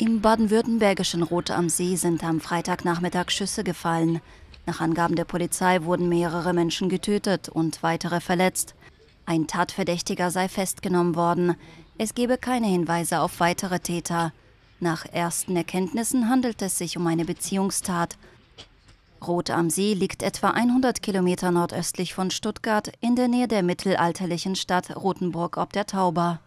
Im baden-württembergischen Rot am See sind am Freitagnachmittag Schüsse gefallen. Nach Angaben der Polizei wurden mehrere Menschen getötet und weitere verletzt. Ein Tatverdächtiger sei festgenommen worden. Es gebe keine Hinweise auf weitere Täter. Nach ersten Erkenntnissen handelt es sich um eine Beziehungstat. Rot am See liegt etwa 100 Kilometer nordöstlich von Stuttgart in der Nähe der mittelalterlichen Stadt Rothenburg ob der Tauber.